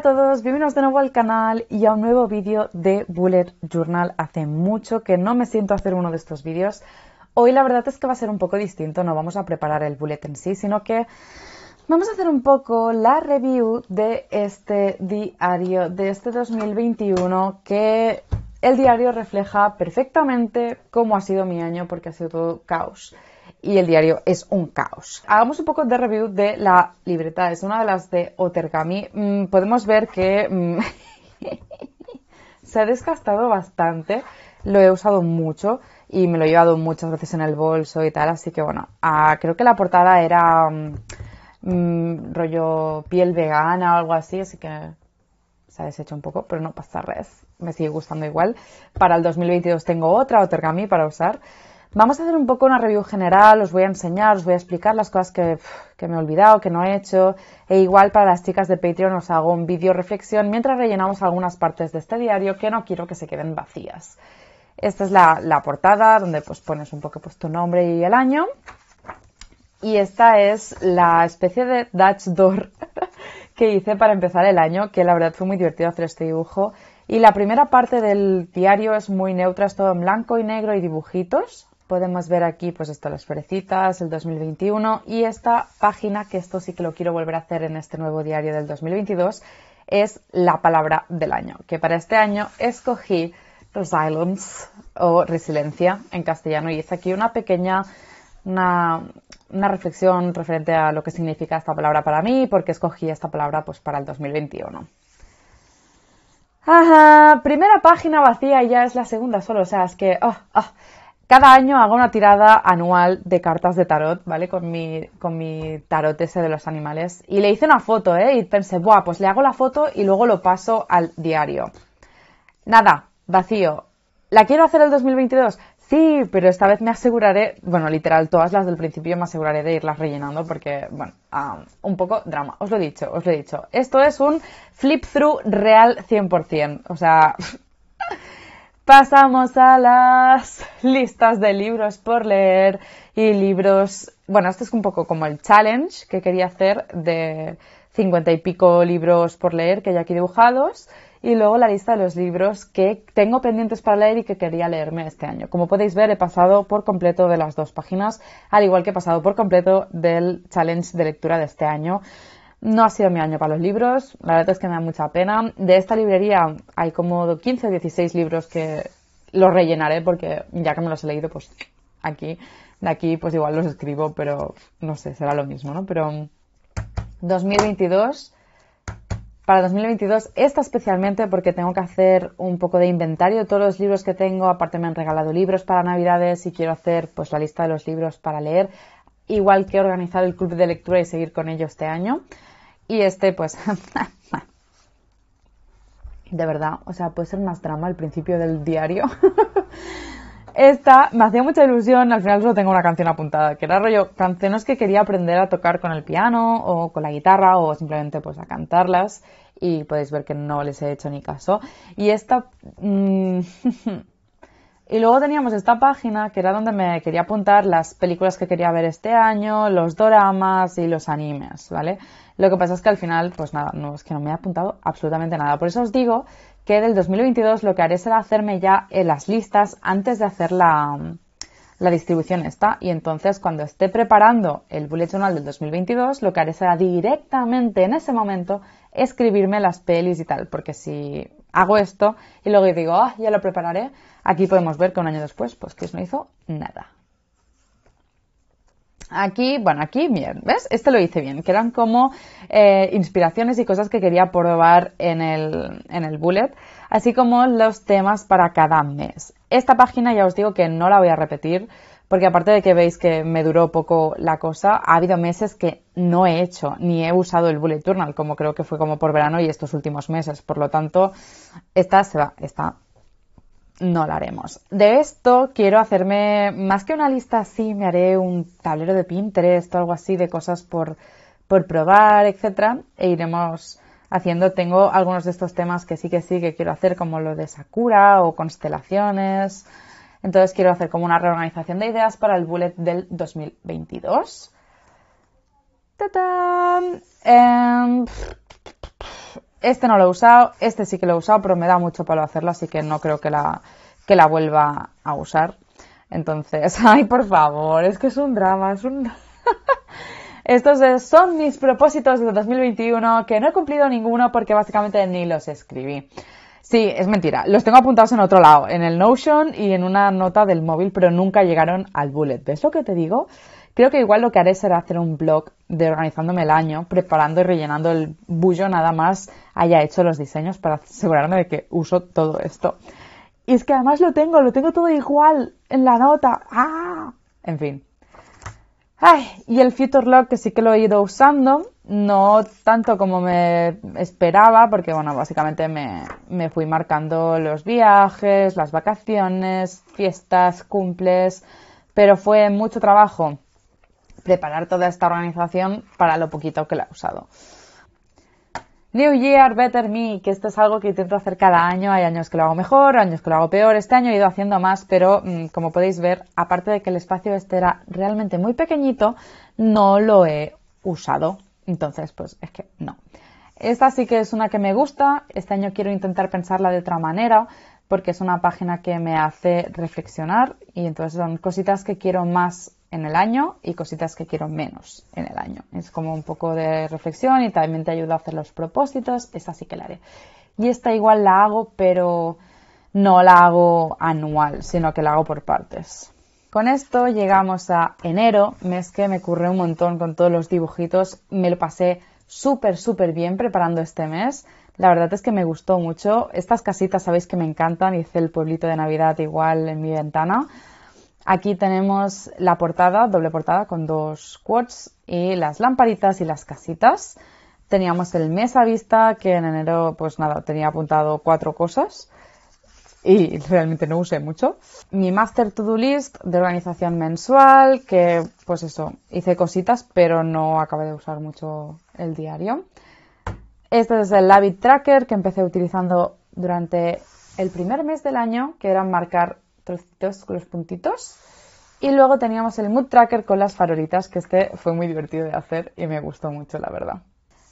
Hola a todos, bienvenidos de nuevo al canal y a un nuevo vídeo de Bullet Journal. Hace mucho que no me siento a hacer uno de estos vídeos. Hoy la verdad es que va a ser un poco distinto, no vamos a preparar el bullet en sí, sino que vamos a hacer un poco la review de este diario, de este 2021, que el diario refleja perfectamente cómo ha sido mi año porque ha sido todo caos y el diario es un caos. Hagamos un poco de review de la libreta, es una de las de Otergami. Mm, podemos ver que mm, se ha desgastado bastante, lo he usado mucho y me lo he llevado muchas veces en el bolso y tal, así que bueno, ah, creo que la portada era mm, rollo piel vegana o algo así, así que se ha deshecho un poco, pero no pasa res, me sigue gustando igual. Para el 2022 tengo otra Otergami para usar. Vamos a hacer un poco una review general, os voy a enseñar, os voy a explicar las cosas que, me he olvidado, que no he hecho, e igual para las chicas de Patreon os hago un vídeo reflexión mientras rellenamos algunas partes de este diario que no quiero que se queden vacías. Esta es la, portada donde pues pones un poco pues, tu nombre y el año. Y esta es la especie de Dutch Door que hice para empezar el año, que la verdad fue muy divertido hacer este dibujo. Y la primera parte del diario es muy neutra, es todo en blanco y negro y dibujitos podemos ver aquí pues esto, las florecitas, el 2021 y esta página, que esto sí que lo quiero volver a hacer en este nuevo diario del 2022, es la palabra del año, que para este año escogí resilience o resiliencia en castellano y hice aquí una pequeña una, reflexión referente a lo que significa esta palabra para mí porque escogí esta palabra pues, para el 2021. primera página vacía y ya es la segunda solo, o sea, es que oh, oh. Cada año hago una tirada anual de cartas de tarot, ¿vale? Con mi, con mi tarot ese de los animales. Y le hice una foto, ¿eh? Y pensé, buah, pues le hago la foto y luego lo paso al diario. Nada, vacío. ¿La quiero hacer el 2022? Sí, pero esta vez me aseguraré, bueno, literal, todas las del principio me aseguraré de irlas rellenando porque, bueno, un poco drama. Os lo he dicho, os lo he dicho. Esto es un flip-through real 100%. O sea, pasamos a las listas de libros por leer y libros. Bueno, este es un poco como el challenge que quería hacer de cincuenta y pico libros por leer que hay aquí dibujados y luego la lista de los libros que tengo pendientes para leer y que quería leerme este año. Como podéis ver, he pasado por completo de las dos páginas, al igual que he pasado por completo del challenge de lectura de este año. No ha sido mi año para los libros, la verdad es que me da mucha pena. De esta librería hay como 15 o 16 libros que los rellenaré porque ya que me los he leído, pues aquí, de aquí, pues igual los escribo, pero no sé, será lo mismo, ¿no? Pero 2022, para 2022, esta especialmente porque tengo que hacer un poco de inventario de todos los libros que tengo, aparte me han regalado libros para Navidades y quiero hacer pues la lista de los libros para leer, igual que organizar el club de lectura y seguir con ello este año. Y este, pues, de verdad, o sea, puede ser más drama al principio del diario. Esta me hacía mucha ilusión, al final solo tengo una canción apuntada, que era rollo canciones que quería aprender a tocar con el piano o con la guitarra o simplemente pues a cantarlas y podéis ver que no les he hecho ni caso. Y esta... Mm, y luego teníamos esta página que era donde me quería apuntar las películas que quería ver este año, los doramas y los animes, ¿vale? Lo que pasa es que al final, pues nada, no es que no me he apuntado absolutamente nada. Por eso os digo que del 2022 lo que haré será hacerme ya eh, las listas antes de hacer la, la distribución esta. y entonces cuando esté preparando el bullet journal del 2022 lo que haré será directamente en ese momento escribirme las pelis y tal porque si hago esto y luego digo ah ya lo prepararé aquí podemos ver que un año después pues que no hizo nada Aquí, bueno, aquí, bien, ¿ves? Este lo hice bien, que eran como eh, inspiraciones y cosas que quería probar en el, en el bullet, así como los temas para cada mes. Esta página ya os digo que no la voy a repetir, porque aparte de que veis que me duró poco la cosa, ha habido meses que no he hecho ni he usado el bullet journal, como creo que fue como por verano y estos últimos meses. Por lo tanto, esta se va, esta no lo haremos. De esto quiero hacerme, más que una lista así, me haré un tablero de Pinterest o algo así de cosas por, por probar, etcétera, e iremos haciendo. Tengo algunos de estos temas que sí que sí que quiero hacer, como lo de Sakura o constelaciones. Entonces quiero hacer como una reorganización de ideas para el bullet del 2022. ¡Ta-ta! Em, este no lo he usado, este sí que lo he usado, pero me da mucho palo hacerlo, así que no creo que la, que la vuelva a usar. Entonces, ay, por favor, es que es un drama, es un... Estos son mis propósitos de 2021, que no he cumplido ninguno porque básicamente ni los escribí. Sí, es mentira. Los tengo apuntados en otro lado, en el Notion y en una nota del móvil, pero nunca llegaron al bullet. ¿Ves lo que te digo? Creo que igual lo que haré será hacer un blog de organizándome el año, preparando y rellenando el bullo nada más haya hecho los diseños para asegurarme de que uso todo esto. Y es que además lo tengo, lo tengo todo igual en la nota. ¡Ah! En fin. y el Future Log que sí que lo he ido usando, no tanto como me esperaba, porque bueno, básicamente me, me fui marcando los viajes, las vacaciones, fiestas, cumples, pero fue mucho trabajo preparar toda esta organización para lo poquito que la he usado. New Year, Better Me, que esto es algo que intento hacer cada año. Hay años que lo hago mejor, años que lo hago peor. Este año he ido haciendo más, pero mm, como podéis ver, aparte de que el espacio este era realmente muy pequeñito, no lo he usado. Entonces, pues es que no. Esta sí que es una que me gusta. Este año quiero intentar pensarla de otra manera porque es una página que me hace reflexionar y entonces son cositas que quiero más en el año y cositas que quiero menos en el año. Es como un poco de reflexión y también te ayuda a hacer los propósitos, es así que la haré. Y esta igual la hago, pero no la hago anual, sino que la hago por partes. Con esto llegamos a enero, mes que me curré un montón con todos los dibujitos, me lo pasé súper, súper bien preparando este mes. La verdad es que me gustó mucho. Estas casitas sabéis que me encantan, hice el pueblito de Navidad igual en mi ventana. Aquí tenemos la portada, doble portada con dos quads y las lamparitas y las casitas. Teníamos el mes a vista que en enero, pues nada, tenía apuntado cuatro cosas y realmente no usé mucho. Mi master to-do list de organización mensual, que pues eso, hice cositas, pero no acabé de usar mucho el diario. Este es el habit tracker que empecé utilizando durante el primer mes del año, que era marcar con los puntitos. Y luego teníamos el mood tracker con las farolitas, que este fue muy divertido de hacer y me gustó mucho, la verdad.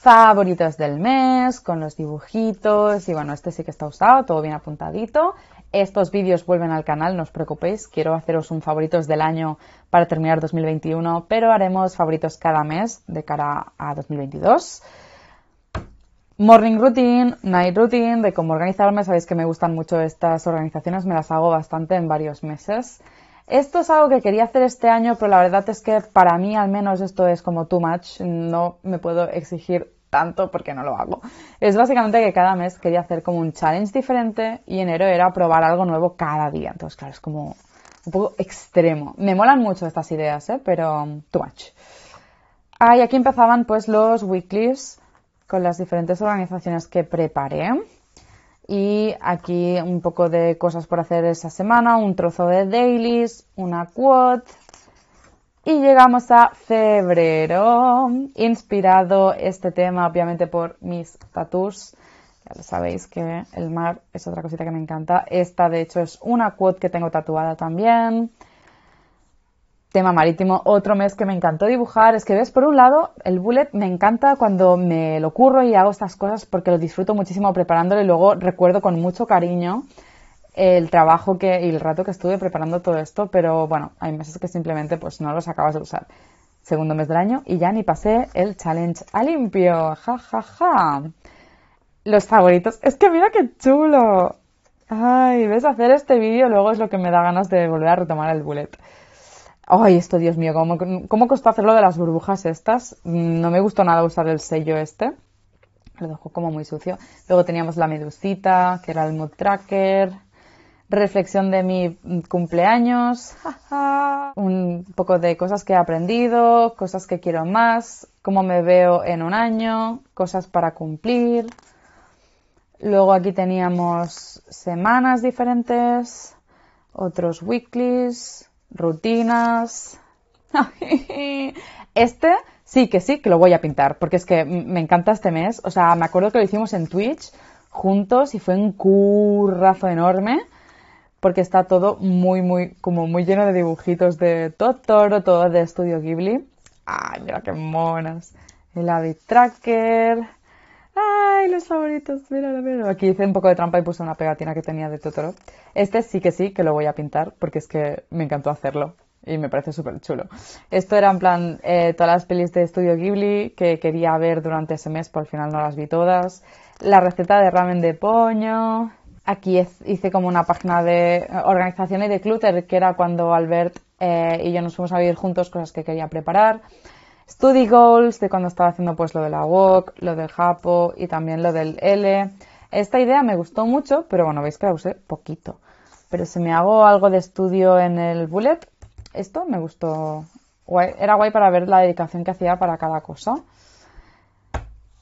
Favoritos del mes, con los dibujitos, y bueno, este sí que está usado, todo bien apuntadito. Estos vídeos vuelven al canal, no os preocupéis, quiero haceros un favoritos del año para terminar 2021, pero haremos favoritos cada mes de cara a 2022. Morning routine, night routine, de cómo organizarme. Sabéis que me gustan mucho estas organizaciones, me las hago bastante en varios meses. Esto es algo que quería hacer este año, pero la verdad es que para mí al menos esto es como too much. No me puedo exigir tanto porque no lo hago. Es básicamente que cada mes quería hacer como un challenge diferente y enero era probar algo nuevo cada día. Entonces, claro, es como un poco extremo. Me molan mucho estas ideas, ¿eh? pero too much. Ah, y aquí empezaban pues los weeklies con las diferentes organizaciones que preparé. Y aquí un poco de cosas por hacer esa semana, un trozo de dailies, una quote. Y llegamos a febrero, inspirado este tema obviamente por mis tattoos. Ya sabéis que el mar es otra cosita que me encanta. Esta de hecho es una quote que tengo tatuada también tema marítimo. Otro mes que me encantó dibujar. Es que ves, por un lado, el bullet me encanta cuando me lo curro y hago estas cosas porque lo disfruto muchísimo preparándolo y luego recuerdo con mucho cariño el trabajo que, y el rato que estuve preparando todo esto, pero bueno, hay meses que simplemente pues no los acabas de usar. Segundo mes del año y ya ni pasé el challenge a limpio. Ja, ja, ja. Los favoritos. Es que mira qué chulo. Ay, ves hacer este vídeo, luego es lo que me da ganas de volver a retomar el bullet. Ay, esto, Dios mío, ¿cómo, costó hacerlo de las burbujas estas? Mm, no me gustó nada usar el sello este. Lo dejó como muy sucio. Luego teníamos la medusita, que era el mood tracker. Reflexión de mi cumpleaños. un poco de cosas que he aprendido, cosas que quiero más, cómo me veo en un año, cosas para cumplir. Luego aquí teníamos semanas diferentes, otros weeklies, rutinas. Este sí que sí que lo voy a pintar, porque es que me encanta este mes. O sea, me acuerdo que lo hicimos en Twitch juntos y fue un currazo enorme, porque está todo muy, muy, como muy lleno de dibujitos de Totoro, todo de Estudio Ghibli. ¡Ay, mira qué monas! El Avid Tracker, ¡Ay, los favoritos! mira Aquí hice un poco de trampa y puse una pegatina que tenía de Totoro. Este sí que sí, que lo voy a pintar porque es que me encantó hacerlo y me parece súper chulo. Esto era en plan eh, todas las pelis de Estudio Ghibli que quería ver durante ese mes, pero al final no las vi todas. La receta de ramen de poño. Aquí hice como una página de organización y de clutter, que era cuando Albert eh, y yo nos fuimos a vivir juntos cosas que quería preparar study goals, de cuando estaba haciendo pues lo de la walk, lo del japo y también lo del L. Esta idea me gustó mucho, pero bueno, veis que la usé poquito. Pero si me hago algo de estudio en el bullet, esto me gustó. Era guay para ver la dedicación que hacía para cada cosa.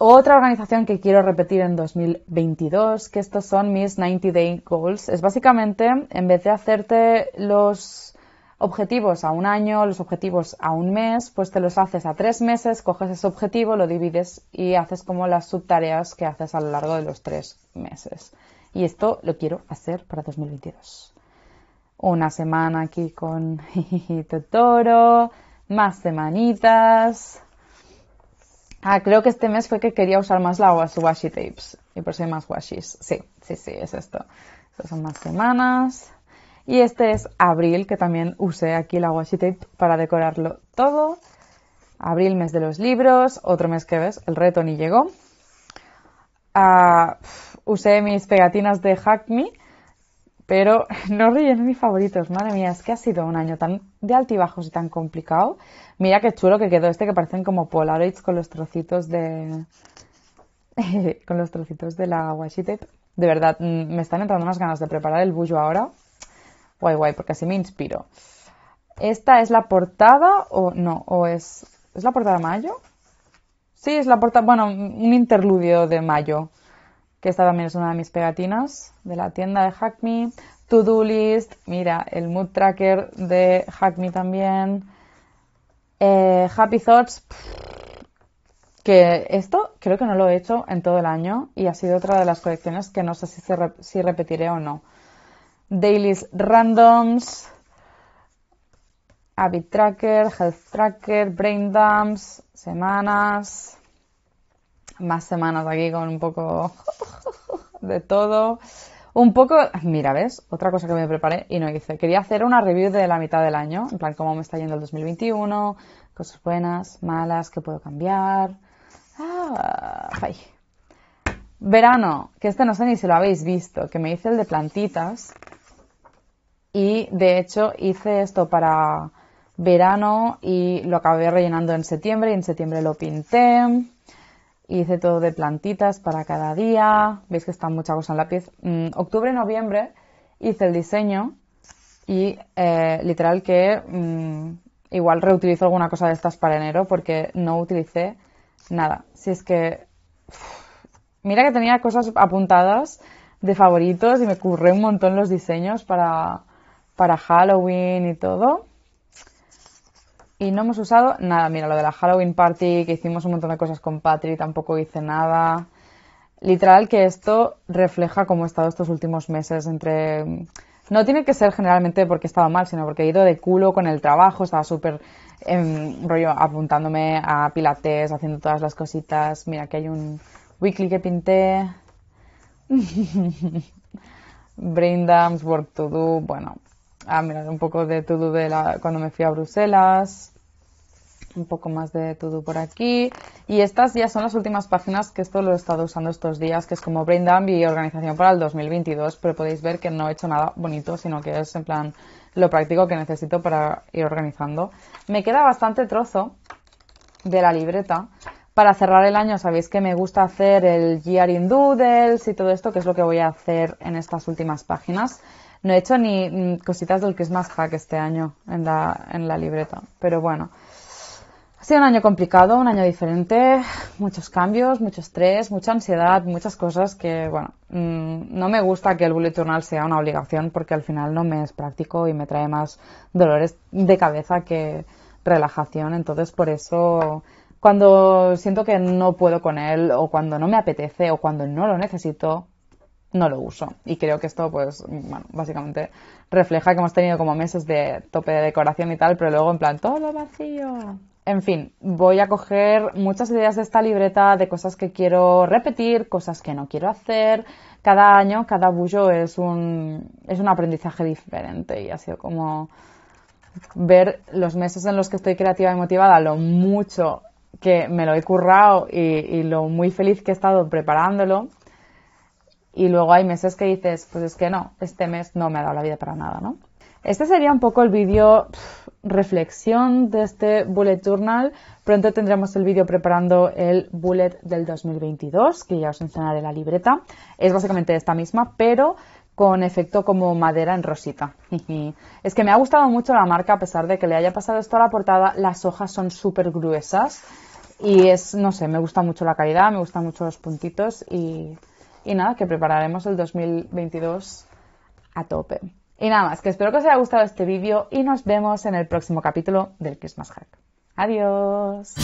Otra organización que quiero repetir en 2022, que estos son mis 90 Day Goals, es básicamente, en vez de hacerte los objetivos a un año, los objetivos a un mes, pues te los haces a tres meses, coges ese objetivo, lo divides y haces como las subtareas que haces a lo largo de los tres meses. Y esto lo quiero hacer para 2022. Una semana aquí con Totoro, más semanitas. Ah, creo que este mes fue que quería usar más la washi tapes y por eso hay más washis. Sí, sí, sí, es esto. son más semanas. Y este es abril, que también usé aquí la washi tape para decorarlo todo. Abril, mes de los libros, otro mes que ves, el reto ni llegó. Ah, usé mis pegatinas de Hack Me, pero no rellené mis favoritos. Madre mía, es que ha sido un año tan de altibajos y tan complicado. Mira qué chulo que quedó este, que parecen como Polaroids con los trocitos de... con los trocitos de la washi tape. De verdad, mm, me están entrando unas ganas de preparar el bullo ahora Guay, guay, porque así me inspiro. ¿Esta es la portada o no? ¿O es, ¿es la portada de mayo? Sí, es la portada, bueno, un interludio de mayo, que esta también es una de mis pegatinas de la tienda de Hackme To Do List, mira, el Mood Tracker de Hackme también. Eh, happy Thoughts, que esto creo que no lo he hecho en todo el año y ha sido otra de las colecciones que no sé si, si repetiré o no. Dailies Randoms, Habit Tracker, Health Tracker, Brain Dumps, semanas, más semanas aquí con un poco de todo. Un poco, mira, ¿ves? Otra cosa que me preparé y no hice. Quería hacer una review de la mitad del año, en plan cómo me está yendo el 2021, cosas buenas, malas, qué puedo cambiar. Ah, Verano, que este no sé ni si lo habéis visto, que me hice el de plantitas y de hecho hice esto para verano y lo acabé rellenando en septiembre y en septiembre lo pinté. Hice todo de plantitas para cada día. Veis que está mucha cosa en la pieza. Mm, octubre, noviembre hice el diseño y eh, literal que mm, igual reutilizo alguna cosa de estas para enero porque no utilicé nada. Si es que... mira que tenía cosas apuntadas de favoritos y me curré un montón los diseños para, para Halloween y todo. Y no hemos usado nada. Mira, lo de la Halloween party, que hicimos un montón de cosas con Patri, tampoco hice nada. Literal que esto refleja cómo he estado estos últimos meses entre... No tiene que ser generalmente porque he estado mal, sino porque he ido de culo con el trabajo, estaba súper em, rollo apuntándome a pilates, haciendo todas las cositas. Mira, aquí hay un weekly que pinté. Braindams, work to do, bueno, Ah, mirar un poco de todo de la, cuando me fui a Bruselas, un poco más de todo por aquí. Y estas ya son las últimas páginas que esto lo he estado usando estos días, que es como Braindump y organización para el 2022, pero podéis ver que no he hecho nada bonito, sino que es en plan lo práctico que necesito para ir organizando. Me queda bastante trozo de la libreta. Para cerrar el año, sabéis que me gusta hacer el Year in Doodles y todo esto, que es lo que voy a hacer en estas últimas páginas. No he hecho ni mm, cositas del que más Hack este año en la, en la libreta, pero bueno. Ha sido un año complicado, un año diferente, muchos cambios, mucho estrés, mucha ansiedad, muchas cosas que, bueno, mm, no me gusta que el bullet journal sea una obligación porque al final no me es práctico y me trae más dolores de cabeza que relajación. Entonces, por eso, cuando siento que no puedo con él o cuando no me apetece o cuando no lo necesito, no lo uso. Y creo que esto, pues, básicamente refleja que hemos tenido como meses de tope de decoración y tal, pero luego en plan todo vacío. En fin, voy a coger muchas ideas de esta libreta de cosas que quiero repetir, cosas que no quiero hacer. Cada año, cada bullo es un, es un aprendizaje diferente y ha sido como ver los meses en los que estoy creativa y motivada, lo mucho que me lo he currado y lo muy feliz que he estado preparándolo y luego hay meses que dices, pues es que no, este mes no me ha dado la vida para nada, ¿no? Este sería un poco el vídeo reflexión de este bullet journal. Pronto tendremos el vídeo preparando el bullet del 2022, que ya os enseñaré la libreta. Es básicamente esta misma, pero con efecto como madera en rosita. es que me ha gustado mucho la marca, a pesar de que le haya pasado esto a la portada, las hojas son súper gruesas y es, no sé, me gusta mucho la calidad, me gustan mucho los puntitos y y nada, que prepararemos el 2022 a tope. Y nada más, que espero que os haya gustado este vídeo y nos vemos en el próximo capítulo del Christmas Hack. Adiós.